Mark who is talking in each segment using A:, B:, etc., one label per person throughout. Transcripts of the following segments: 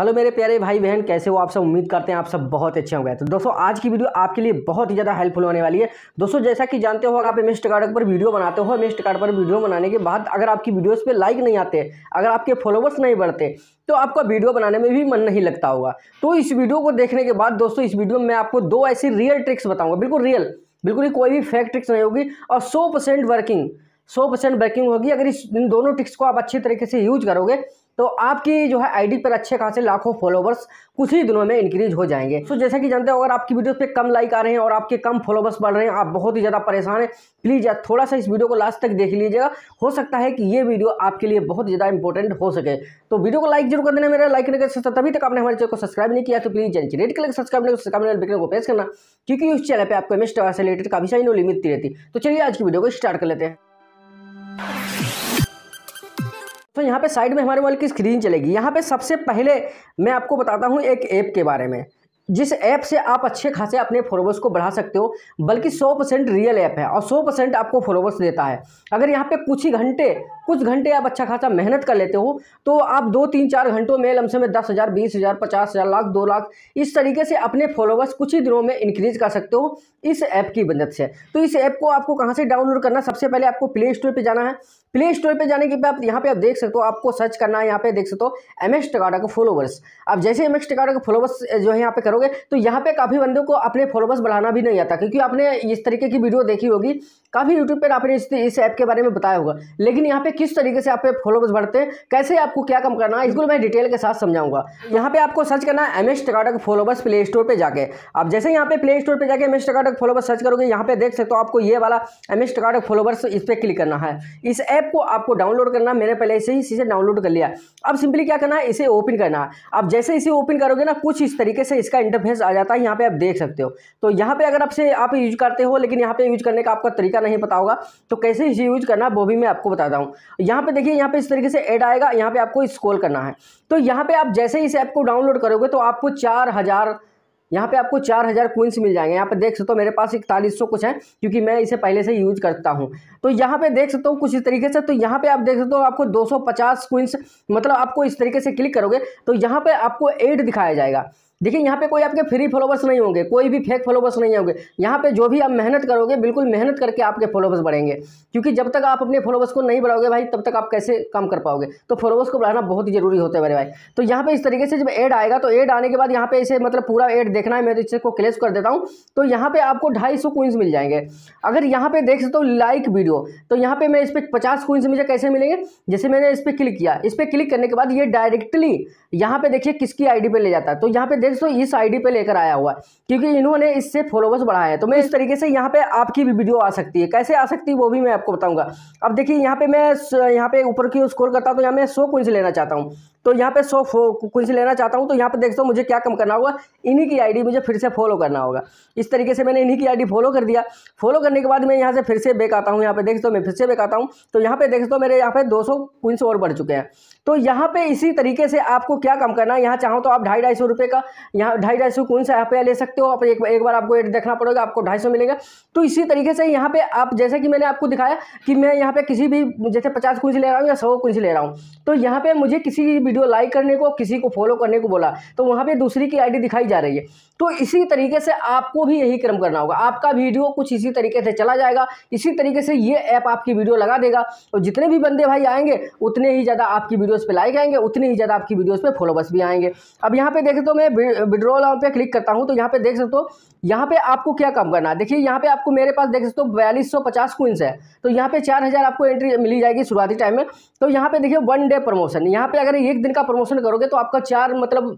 A: hello मेरे प्यारे भाई बहन कैसे हो आप सब उम्मीद करते हैं आप सब बहुत अच्छे होंगे तो दोस्तों आज की वीडियो आपके लिए बहुत ही ज़्यादा हेल्पफुल होने वाली है दोस्तों जैसा कि जानते हो अगर आप मिस्ट कार्ड पर वीडियो बनाते हो मिस्ट कार्ड पर वीडियो बनाने के बाद अगर आपकी वीडियोस पे लाइक नहीं आते अगर आपके फॉलोवर्स नहीं बढ़ते तो आपका वीडियो बनाने में भी मन नहीं लगता होगा तो इस वीडियो को देखने के बाद दोस्तों इस वीडियो में आपको दो ऐसी रियल ट्रिक्स बताऊँगा बिल्कुल रियल बिल्कुल ही कोई भी फेक ट्रिक्स नहीं होगी और सौ वर्किंग सौ परसेंट वर्किंग होगी अगर इस इन दोनों ट्रिक्स को आप अच्छे तरीके से यूज करोगे तो आपकी जो है आईडी पर अच्छे खासे लाखों फॉलोवर्स कुछ ही दिनों में इंक्रीज हो जाएंगे सो जैसा कि जानते हो अगर आपकी वीडियोस पे कम लाइक आ रहे हैं और आपके कम फॉलोवर्स बढ़ रहे हैं आप बहुत ही ज़्यादा परेशान हैं प्लीज़ यार थोड़ा सा इस वीडियो को लास्ट तक देख लीजिएगा हो सकता है कि ये वीडियो आपके लिए बहुत ज़्यादा इंपॉर्टेंट हो सके तो वीडियो को लाइक जरूर कर देना मेरा लाइक नहीं कर तभी तक आपने हमारे चैनल को सब्सक्राइब नहीं किया तो प्लीज़ जन रेड कलर सब्सक्राइब नहीं सब्सक्राइब को प्रेस करना क्योंकि उस चैनल पर आपको मिस्टर से रिलेटेड काफ़ी सारी नो लिमित रहती तो चलिए आज की वीडियो को स्टार्ट कर लेते हैं तो यहाँ पे साइड में हमारे मोबाइल की स्क्रीन चलेगी यहाँ पे सबसे पहले मैं आपको बताता हूँ एक ऐप के बारे में जिस ऐप से आप अच्छे खासे अपने फॉलोवर्स को बढ़ा सकते हो बल्कि 100 परसेंट रियल ऐप है और 100 परसेंट आपको फॉलोवर्स देता है अगर यहाँ पे कुछ ही घंटे कुछ घंटे आप अच्छा खासा मेहनत कर लेते हो तो आप दो तीन चार घंटों में लमसम में दस हज़ार बीस हज़ार पचास हज़ार लाख दो लाख इस तरीके से अपने फॉलोवर्स कुछ ही दिनों में इंक्रीज कर सकते हो इस ऐप की मदद से तो इस ऐप को आपको कहाँ से डाउनलोड करना सबसे पहले आपको प्ले स्टोर पर जाना है प्ले स्टोर पर जाने के बाद यहाँ पे आप देख सकते हो आपको सर्च करना है यहाँ पे देख सकते हो एम एस टकाटा का फॉलोवर्स आप जैसे एम एस टकाटा का फॉलोवर्स जो है यहाँ पे करो करोगे तो यहाँ पे काफ़ी बंदों को अपने फॉलोवर्स बढ़ाना भी नहीं आता क्योंकि आपने इस तरीके की वीडियो देखी होगी काफ़ी यूट्यूब पर आपने इस ऐप के बारे में बताया होगा लेकिन यहाँ पे किस तरीके से आप फॉलोवर्स बढ़ते हैं कैसे आपको क्या कम करना है इसको मैं डिटेल के साथ समझाऊंगा यहाँ पे आपको सर्च करना है M S Takatak followers play store पर जाके आप जैसे यहाँ पे प्ले स्टोर पर जाकर M S Takatak followers search करोगे यहाँ पे देख सकते हो आपको ये वाला एम एस टकाटक फॉलोवर्स इस पर क्लिक करना है इस ऐप को आपको डाउनलोड करना मैंने पहले इसे ही इसे डाउनलोड कर लिया अब सिंपली क्या करना है इसे ओपन करना है अब जैसे इसे ओपन करोगे ना कुछ इस तरीके से इसका का इंटरफेस आ जाता है यहाँ पे आप देख सकते हो तो यहाँ पे अगर आपसे आप यूज करते हो लेकिन यहाँ पे यूज करने का आपका तरीका नहीं पता होगा तो कैसे इसे यूज करना वो भी मैं आपको बताता हूँ यहाँ पे देखिए यहाँ पे इस तरीके से ऐड आएगा यहाँ पे आपको स्कोल करना है तो यहाँ पे आप जैसे ही इस ऐप को डाउनलोड करोगे तो आपको चार हज़ार यहाँ पे आपको चार हज़ार कोइंस मिल जाएंगे यहाँ पे देख सकते हो मेरे पास इकतालीस सौ कुछ है क्योंकि मैं इसे पहले से यूज करता हूँ तो यहाँ पे देख सकते हो कुछ इस तरीके से तो यहाँ पे आप देख सकते हो आपको 250 सौ कोइंस मतलब आपको इस तरीके से क्लिक करोगे तो यहाँ पे आपको एड दिखाया जाएगा देखिए यहाँ पे कोई आपके फ्री फॉलोवर्स नहीं होंगे कोई भी फेक फॉलोवर्स नहीं होंगे यहाँ पे जो भी आप मेहनत करोगे बिल्कुल मेहनत करके आपके फॉलोवर्स बढ़ेंगे क्योंकि जब तक आप अपने फॉलोवर्स को नहीं बढ़ाओगे भाई तब तक आप कैसे काम कर पाओगे तो फॉलोवर्स को बढ़ाना बहुत ही जरूरी होता है मेरे भाई तो यहाँ पे इस तरीके से जब एड आएगा तो एड आने के बाद यहाँ पे इसे मतलब पूरा एड देखना है मैं तो इसको क्लेस कर देता हूँ तो यहाँ पे आपको ढाई सौ क्विंस मिल जाएंगे अगर यहाँ पे देख सकते हो लाइक वीडियो तो यहाँ पे मैं इस पर पचास क्विंस मुझे कैसे मिलेंगे जैसे मैंने इस पर क्लिक किया इस पर क्लिक करने के बाद ये डायरेक्टली यहाँ पे देखिए किसकी आई डी ले जाता है तो यहाँ पे 100 तो इस आईडी पे लेकर आया हुआ है क्योंकि इन्होंने इससे फॉलोवर्स बढ़ाए हैं तो मैं इस तरीके से यहाँ पे आपकी भी वीडियो आ सकती है कैसे आ सकती है वो भी मैं आपको बताऊंगा अब देखिए यहाँ पे मैं यहाँ पे ऊपर की ओर स्कोर करता हूँ तो यहाँ मैं सौ कॉइन्स लेना चाहता हूँ तो यहाँ पे सो कुछ लेना चाहता हूँ तो यहाँ पे देख हूँ मुझे क्या कम करना होगा इन्हीं की आईडी मुझे फिर से फॉलो करना होगा इस तरीके से मैंने इन्हीं की आईडी फॉलो कर दिया फॉलो करने के बाद मैं यहाँ से फिर से बेक आता हूँ यहाँ पे देख हूँ मैं फिर से बेक आता हूँ तो यहाँ पे देख दो मेरे यहाँ पे दो सौ और बढ़ चुके हैं तो यहाँ पे इसी तरीके से आपको क्या कम करना है यहाँ चाहो तो आप ढाई ढाई सौ रुपये का यहाँ ढाई ढाई सौ कौन सा यहाँ पे ले सकते हो आप एक एक बार आपको एड देखना पड़ेगा आपको ढाई सौ मिलेगा तो इसी तरीके से यहाँ पे आप जैसे कि मैंने आपको दिखाया कि मैं यहाँ पे किसी भी जैसे पचास कुंज ले रहा हूँ या सौ कुंज ले रहा हूँ तो यहाँ पे मुझे किसी भी वीडियो लाइक करने को किसी को फॉलो करने को बोला तो वहां पे दूसरी की आईडी दिखाई जा रही है तो इसी तरीके से आपको भी यही क्रम करना होगा आपका वीडियो कुछ इसी तरीके से चला जाएगा इसी तरीके से ये ऐप आपकी वीडियो लगा देगा और जितने भी बंदे भाई आएंगे उतने ही ज़्यादा आपकी वीडियोज़ पर लाइक आएंगे उतने ही ज़्यादा आपकी वीडियोज़ पर फॉलोवर्स भी आएंगे अब यहाँ पे देखे तो मैं विड्रॉल पे क्लिक करता हूँ तो यहाँ पे देख सकते हो यहाँ पे आपको क्या काम करना है देखिए यहाँ पे आपको मेरे पास देख सकते हो बयालीस सौ पचास क्विंस है तो यहाँ पे चार हज़ार आपको एंट्री मिली जाएगी शुरुआती टाइम में तो यहाँ पे देखिए वन डे प्रमोशन यहाँ पे अगर एक दिन का प्रमोशन करोगे तो आपका चार मतलब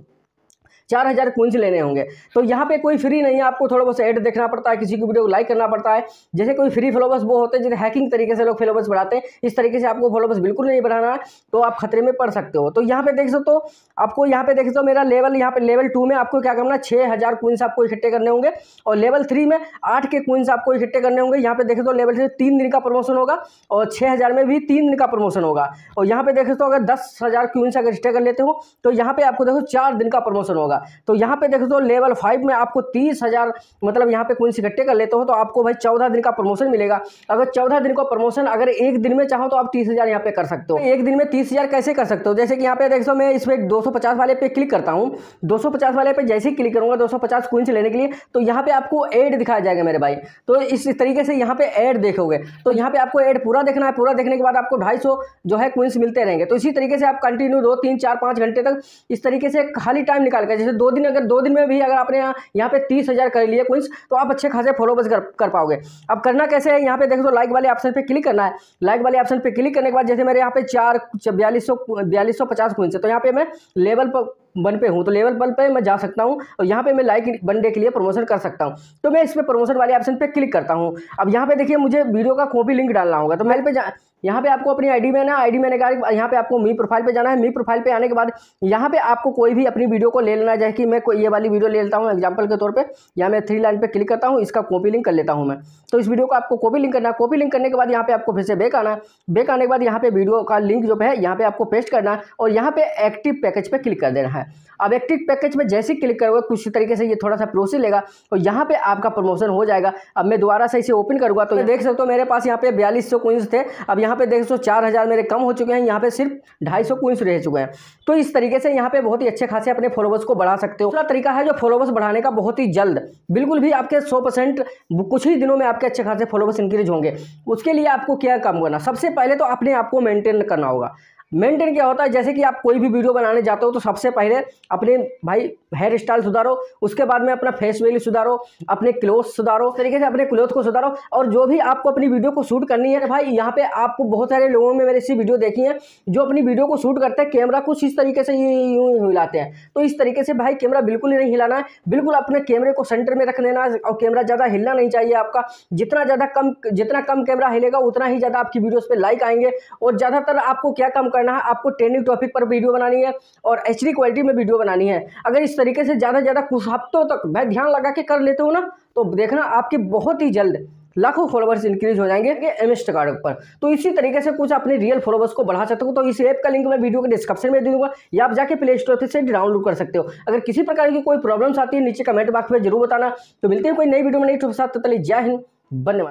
A: चार हज़ार कुंज लेने होंगे तो यहाँ पे कोई फ्री नहीं है आपको थोड़ा बहुत एड देखना पड़ता है किसी की वीडियो को लाइक करना पड़ता है जैसे कोई फ्री फॉलोवर्स वो होते हैं जैसे हैकिंग तरीके से लोग फॉलोवर्स बढ़ाते हैं इस तरीके से आपको फॉलोवर्स बिल्कुल नहीं बढ़ाना है तो आप खतरे में पड़ सकते हो तो यहाँ पे देख सकते हो आपको यहाँ पे देख सकते हो मेरा लेवल यहाँ पे लेवल टू में आपको क्या करना छह छः हज़ार क्विंस आपको इकट्ठे करने होंगे और लेवल थ्री में आठ के क्विंस आपको इकट्ठे करने होंगे यहाँ पे देख सकते हो लेवल थ्री तीन दिन का प्रमोशन होगा और छः में भी तीन दिन का प्रमोशन होगा और यहाँ पे देख सकते हो अगर दस हज़ार क्विंस अगर इकट्ठे कर लेते हो तो यहाँ पे आपको देखो चार दिन का प्रमोशन होगा तो यहाँ पे देख दो लेवल फाइव में आपको तीस हज़ार मतलब यहाँ पे क्विंस इकट्ठे कर लेते हो तो आपको भाई चौदह दिन का प्रमोशन मिलेगा अगर चौदह दिन का प्रमोशन अगर एक दिन में चाहो तो आप तीस हज़ार यहाँ पे कर सकते हो एक दिन में तीस हज़ार कैसे कर सकते हो जैसे कि यहाँ पे देख सो मैं इस पर दो वाले पे क्लिक करता हूँ दो वाले पे जैसे ही क्लिक करूँगा दो सौ लेने के लिए तो यहाँ पर आपको एड दिखाया जाएगा मेरे भाई तो इस तरीके से यहाँ पर एड देखोगे तो यहाँ पर आपको एड पूरा देखना है पूरा देखने के बाद आपको ढाई जो है क्विंस मिलते रहेंगे तो इसी तरीके से आप कंटिन्यू दो तीन चार पाँच घंटे तक इस तरीके से खाली टाइम निकाल कर जैसे दो दिन अगर दो दिन में भी अगर आपने यहाँ पे तीस हज़ार कर लिए क्विंस तो आप अच्छे खासे फॉलोवर्स कर कर पाओगे अब करना कैसे है यहाँ पे देखो तो लाइक वाले ऑप्शन पे क्लिक करना है लाइक वाले ऑप्शन पे क्लिक करने के बाद जैसे मेरे यहाँ पे चार बयालीस सौ बयालीस सौ पचास है तो यहाँ पे मैं लेवल पर बन पे हूँ तो लेवल बन पे मैं जा सकता हूँ और यहाँ पे मैं लाइक बनने के लिए प्रमोशन कर सकता हूँ तो मैं इस पर प्रमोशन वाले ऑप्शन पे क्लिक करता हूँ अब यहाँ पे देखिए मुझे वीडियो का कॉपी लिंक डालना होगा तो मैं पे यहाँ पे आपको अपनी आईडी में ना आईडी मैंने कहा यहाँ पे आपको मी प्रोफाइल पे जाना है मी प्रोफाइल पे आने के बाद यहाँ पे आपको कोई भी अपनी वीडियो को ले लेना चाहिए कि मैं कोई ये वाली वीडियो ले लेता हूँ एग्जाम्पल के तौर पे या मैं थ्री लाइन पे क्लिक करता हूँ इसका कॉपी लिंक कर लेता हूँ मैं तो इस वीडियो को आपको कॉपी लिंक करना कॉपी लिंक करने के बाद यहाँ पे आपको फिर से बेक आना है बेक आने के बाद यहाँ पे वीडियो का लिंक जो है यहाँ पे आपको पेस्ट करना है और यहाँ पे एक्टिव पैकेज पे क्लिक कर देना है अब एक्टिव पैकेज में जैसे क्लिक करोगे कुछ तरीके से ये थोड़ा सा प्रोसेस लेगा और यहाँ पे आपका प्रमोशन हो जाएगा अब मैं दोबारा से इसे ओपन करूँगा तो देख सकते हो मेरे पास यहाँ पे बयालीस सौ थे अब यहाँ यहाँ पे देख सो चार हज़ार मेरे कम हो चुके हैं यहाँ पे सिर्फ ढाई सौ कुंस रह चुके हैं तो इस तरीके से यहाँ पे बहुत ही अच्छे खासे अपने फॉलोवर्स को बढ़ा सकते हो दूसरा तरीका है जो फॉलोवर्स बढ़ाने का बहुत ही जल्द बिल्कुल भी आपके सौ परसेंट कुछ ही दिनों में आपके अच्छे खासे फॉलोवर्स इंक्रीज होंगे उसके लिए आपको क्या काम करना सबसे पहले तो अपने आपको को मेनटेन करना होगा मेंटेन क्या होता है जैसे कि आप कोई भी वीडियो बनाने जाते हो तो सबसे पहले अपने भाई हेयर स्टाइल सुधारो उसके बाद में अपना फेस वैल्यू सुधारो अपने क्लोथ सुधारो तरीके से अपने क्लोथ को सुधारो और जो भी आपको अपनी वीडियो को शूट करनी है भाई यहाँ पे आपको बहुत सारे लोगों में मैंने ऐसी वीडियो देखी है जो अपनी वीडियो को शूट करते हैं कैमरा कुछ इस तरीके से यूँ हिलाते हैं तो इस तरीके से भाई कैमरा बिल्कुल ही नहीं हिलाना है बिल्कुल अपने कैमरे को सेंटर में रख लेना और कैमरा ज़्यादा हिलना नहीं चाहिए आपका जितना ज़्यादा कम जितना कम कैमरा हिलेगा उतना ही ज़्यादा आपकी वीडियोज़ पर लाइक आएंगे और ज़्यादातर आपको क्या कम कर करना है आपको ट्रेंडिंग टॉपिक पर वीडियो बनानी है और एच क्वालिटी में वीडियो बनानी है अगर इस तरीके से ज़्यादा से ज़्यादा कुछ हफ्तों तक मैं ध्यान लगा के कर लेता हूँ ना तो देखना आपकी बहुत ही जल्द लाखों फॉलोवर्स इंक्रीज हो जाएंगे एम एस कार्ड पर तो इसी तरीके से कुछ अपने रियल फॉलोवर्स को बढ़ा सकते हो तो इस ऐप का लिंक मैं वीडियो के डिस्क्रिप्शन में दे दूंगा या आप जाके प्ले स्टोर से डाउनलोड कर सकते हो अगर किसी प्रकार की कोई प्रॉब्लम्स आती है नीचे कमेंट बॉक्स में जरूर बताना तो मिलते हैं कोई नई वीडियो में नहीं तो साथ जय हिंद धन्यवाद